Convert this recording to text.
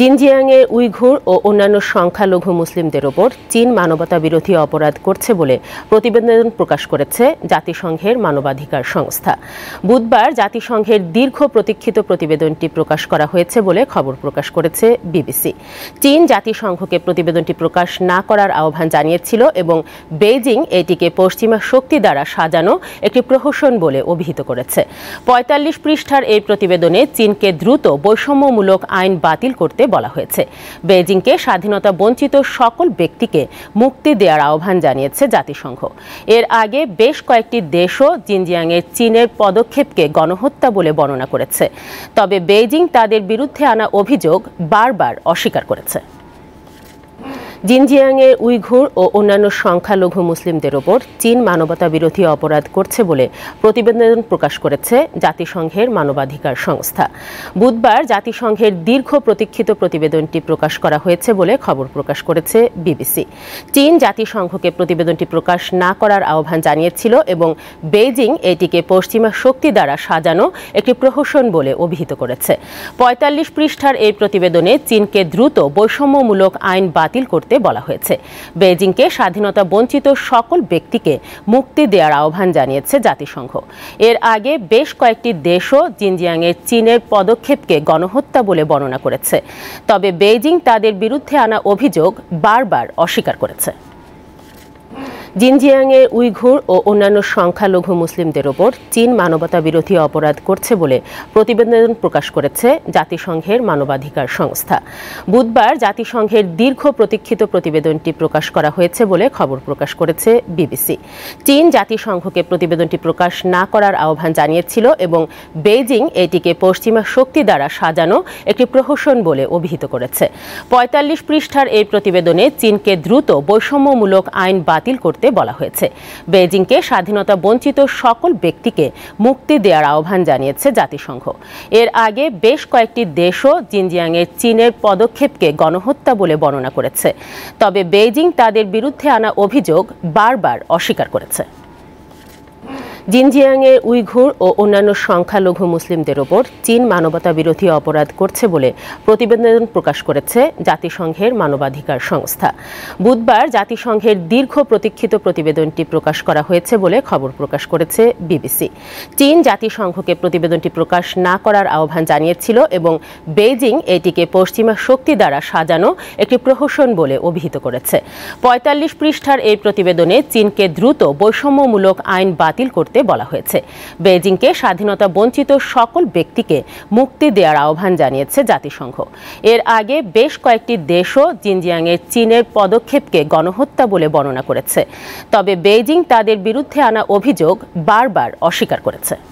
জিনজিয়াংয়ে Uyghur ও অন্যান্য সংখ্যালঘু মুসলিমদের ওপর চীন মানবতা বিরোধী অপরাধ করছে বলে প্রতিবেদন প্রকাশ করেছে জাতিসংঘের মানবাধিকার সংস্থা বুধবার জাতিসংঘের দীর্ঘ প্রতীক্ষিত প্রতিবেদনটি প্রকাশ করা হয়েছে বলে খবর প্রকাশ করেছে বিবিসি চীন জাতিসংঘকে প্রতিবেদনটি প্রকাশ না করার আহ্বান জানিয়েছিল এবং বেইজিং এটিকে পশ্চিমা শক্তি দ্বারা সাজানো একটি প্রহসন বলে অভিহিত করেছে পঁয়তাল্লিশ পৃষ্ঠার এই প্রতিবেদনে চীনকে দ্রুত বৈষম্যমূলক আইন বাতিল করতে করতে বলা হয়েছে বেজিংকে স্বাধীনতা বঞ্চিত সকল ব্যক্তিকে মুক্তি দেওয়ার আহ্বান জানিয়েছে জাতিসংঘ এর আগে বেশ কয়েকটি দেশও জিনজিয়াংয়ের চীনের পদক্ষেপকে গণহত্যা বলে বর্ণনা করেছে তবে বেজিং তাদের বিরুদ্ধে আনা অভিযোগ বারবার অস্বীকার করেছে জিনজিয়াংয়ে উইঘুর ও অন্যান্য সংখ্যালঘু মুসলিমদের ওপর চীন মানবতা বিরোধী অপরাধ করছে বলে প্রতিবেদন প্রকাশ করেছে জাতিসংঘের মানবাধিকার সংস্থা বুধবার জাতিসংঘের দীর্ঘ প্রতীক্ষিত প্রতিবেদনটি প্রকাশ করা হয়েছে বলে খবর প্রকাশ করেছে বিবিসি চীন জাতিসংঘকে প্রতিবেদনটি প্রকাশ না করার আহ্বান জানিয়েছিল এবং বেইজিং এটিকে পশ্চিমা শক্তি দ্বারা সাজানো একটি প্রহসন বলে অভিহিত করেছে পঁয়তাল্লিশ পৃষ্ঠার এই প্রতিবেদনে চীনকে দ্রুত বৈষম্যমূলক আইন বাতিল করতে করতে বলা হয়েছে বেজিংকে স্বাধীনতা বঞ্চিত সকল ব্যক্তিকে মুক্তি দেওয়ার আহ্বান জানিয়েছে জাতিসংঘ এর আগে বেশ কয়েকটি দেশও জিনজিয়াংয়ের চীনের পদক্ষেপকে গণহত্যা বলে বর্ণনা করেছে তবে বেজিং তাদের বিরুদ্ধে আনা অভিযোগ বারবার অস্বীকার করেছে জিনজিয়াংয়ে উইঘুর ও অন্যান্য সংখ্যালঘু মুসলিমদের ওপর চীন মানবতা বিরোধী অপরাধ করছে বলে প্রতিবেদন প্রকাশ করেছে জাতিসংঘের মানবাধিকার সংস্থা বুধবার জাতিসংঘের দীর্ঘ প্রতীক্ষিত প্রতিবেদনটি প্রকাশ করা হয়েছে বলে খবর প্রকাশ করেছে বিবিসি চীন জাতিসংঘকে প্রতিবেদনটি প্রকাশ না করার আহ্বান জানিয়েছিল এবং বেইজিং এটিকে পশ্চিমা শক্তি দ্বারা সাজানো একটি প্রহসন বলে অভিহিত করেছে পঁয়তাল্লিশ পৃষ্ঠার এই প্রতিবেদনে চীনকে দ্রুত বৈষম্যমূলক আইন বাতিল করতে করতে বলা হয়েছে বেজিংকে স্বাধীনতা বঞ্চিত সকল ব্যক্তিকে মুক্তি দেওয়ার আহ্বান জানিয়েছে জাতিসংঘ এর আগে বেশ কয়েকটি দেশও জিনজিয়াংয়ের চীনের পদক্ষেপকে গণহত্যা বলে বর্ণনা করেছে তবে বেজিং তাদের বিরুদ্ধে আনা অভিযোগ বারবার অস্বীকার করেছে জিনজিয়াংয়ে উইঘুর ও অন্যান্য সংখ্যালঘু মুসলিমদের ওপর চীন মানবতা বিরোধী অপরাধ করছে বলে প্রতিবেদন প্রকাশ করেছে জাতিসংঘের মানবাধিকার সংস্থা বুধবার জাতিসংঘের দীর্ঘ প্রতীক্ষিত প্রতিবেদনটি প্রকাশ করা হয়েছে বলে খবর প্রকাশ করেছে বিবিসি চীন জাতিসংঘকে প্রতিবেদনটি প্রকাশ না করার আহ্বান জানিয়েছিল এবং বেইজিং এটিকে পশ্চিমা শক্তি দ্বারা সাজানো একটি প্রহসন বলে অভিহিত করেছে পঁয়তাল্লিশ পৃষ্ঠার এই প্রতিবেদনে চীনকে দ্রুত বৈষম্যমূলক আইন বাতিল করতে করতে বলা হয়েছে বেজিংকে স্বাধীনতা বঞ্চিত সকল ব্যক্তিকে মুক্তি দেওয়ার আহ্বান জানিয়েছে জাতিসংঘ এর আগে বেশ কয়েকটি দেশও জিনজিয়াংয়ের চীনের পদক্ষেপকে গণহত্যা বলে বর্ণনা করেছে তবে বেজিং তাদের বিরুদ্ধে আনা অভিযোগ বারবার অস্বীকার করেছে